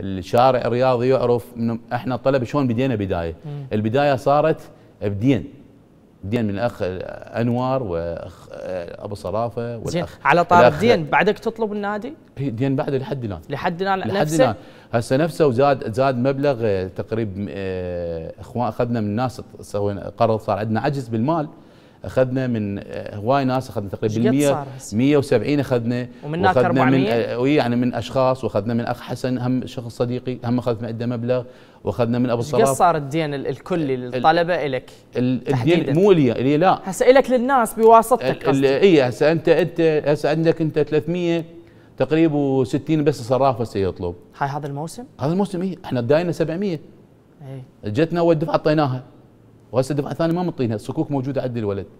الشارع الرياضي يعرف انه احنا الطلبه شلون بدينا بدايه البدايه صارت بدين دين من الاخ انور ابو صرافه والاخ زين على طار دين بعدك تطلب النادي؟ دين بعد لحد الان لحد الان لحد الان هسه نفسه وزاد زاد مبلغ آه، تقريبا آه، اخوان اخذنا من الناس سوينا قرض صار عندنا عجز بالمال اخذنا من هواي آه، ناس اخذنا تقريبا 100 170 اخذنا ومن اخذنا من آه، يعني من اشخاص واخذنا من اخ حسن هم شخص صديقي هم اخذت من عنده مبلغ واخذنا من ابو صلاح قد صار الدين الكلي للطلبه الك الدين مو لي لي لا هسه الك للناس بواسطتك اي هسه انت انت هسه عندك انت 300 تقريبا 60 بس صراف هسه يطلب هاي هذا الموسم؟ هذا الموسم اي احنا داينا 700 اي جتنا دفعه اعطيناها وهسه دفعه ثانيه ما منطينها الصكوك موجوده عند الولد